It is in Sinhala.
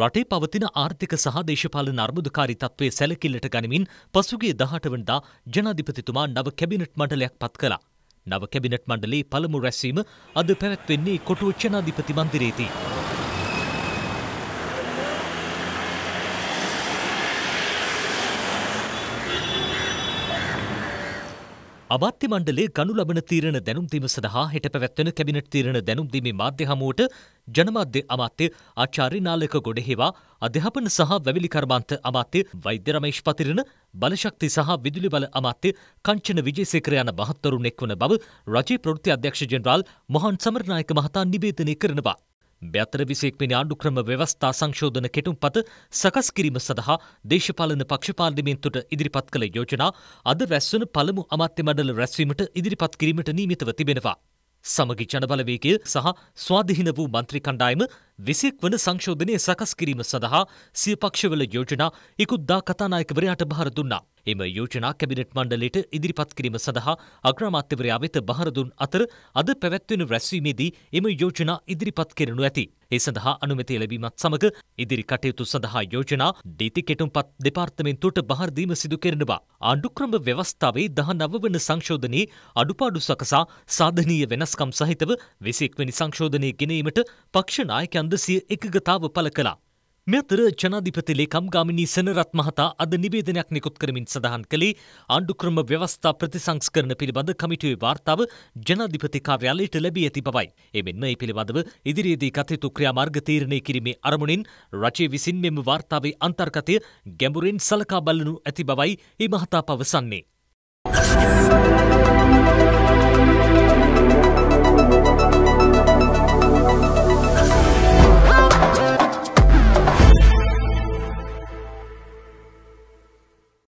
රටේ පවතින ආර්ථික සහ දේශපාලන අර්බුදකාරී තත්ත්වය සැලකිල්ලට ගනිමින් පසුගිය දහට වනදා ජනාධිපතිතුමා නව කැබිනට් මණ්ඩලයක් පත් කළා. නව කැබිනට් මණ්ඩලේ පළමු රැස්වීම අද පැවැත්වෙන්නේ කොටුව ජනාධිපති මන්දිරේදී. අමාත්‍ය මණ්ඩලේ ගනු ලබන තීරණ දැනුම්දීම සඳහා හෙට පැවැත්වෙන කැබිනට් තීරණ දැනුම්දීමේ මාධ්‍ය හමුවට ජනමාධ්‍ය අමාත්‍ය ආචාර්ය නාලක ගොඩහේවා අධ්‍යාපන සහ වැවිලි කර්මාන්ත අමාත්‍ය වෛද්‍ය රමේෂ් පතිරණ බලශක්ති සහ විදුලි බල අමාත්‍ය කංචන විජේසේකර යන මහත්වරුන් එක්වන බව රජයේ ප්‍රවෘත්ති අධ්‍යක්ෂ ජෙනරාල් මොහන් සමරනායක මහතා නිවේදනය කරනවා. බැතර විසෙක්මනි ආණ්ඩුක්‍රම ව්‍යවස්ථා සංශෝධන කෙටුම්පත සකස් කිරීම සඳහා දේශපාලන පක්ෂ පාර්ලිමේන්තුට ඉදිරිපත් කළ යෝජනා අද රැස්වන පළමු අමාත්‍ය මණ්ඩල රැස්වීමට ඉදිරිපත් කිරීමට නීමිතව තිබෙනවා. සමගි ජනබලවේගය සහ ස්වාධිහින වූ මන්ත්‍රී කණ්ඩායම විසික් වන සංශෝධනය සකස් කිරීම සඳහා සියපක්ෂවල යෝජනා ඉකුද්දා කතානායකවරයාට භාර දුන්නා. එම යෝජනා කැබිනට් මණ්ඩලයට ඉදිරිපත් කිරීම සඳහා අග්‍රාමාත්‍යවරයා වෙත බහරදුන් අතර අද පැවැත්වෙන රැස්වීමේදී එම යෝජනා ඉදිරිපත් කෙරනු ඇති. ඒ සඳහා අනුමැතිය ලැබීමත් සමග ඉදිරි කටයුතු සඳහා යෝජනා නීති කෙටුම්පත් දෙපාර්තමේන්තුවට බහර දීම සිදු කරනවා. ආණ්ඩුක්‍රම ව්‍යවස්ථාවේ 19 වන සංශෝධනයේ අඩුපාඩු සකසා සාධනීය වෙනස්කම් සහිතව 21 වෙනි සංශෝධනය ගෙනීමට පක්ෂ නායකයන්ද සිය එකගතාව පළ කළා. මෙතර ජනාධිපති ලේකම් ගාමිණී සෙනරත් මහතා අද නිවේදනයක් නිකුත් කරමින් සඳහන් කළේ ආණ්ඩුක්‍රම ව්‍යවස්ථා ප්‍රතිසංස්කරණ පිළිබඳ කමිටුවේ වාර්තාව ජනාධිපති කාර්යාලයට ලැබී ඇති බවයි. එමෙන්ම ඒ පිළිබඳව ඉදිරියේදී කටයුතු ක්‍රියාමාර්ග තීරණය කිරීමේ අරමුණින් රජයේ විසින් මෙම වාර්තාවේ අන්තර්ගතය ගැඹුරින් සලකා බලනු ඇති බවයි මේ මහතා පවසන්නේ.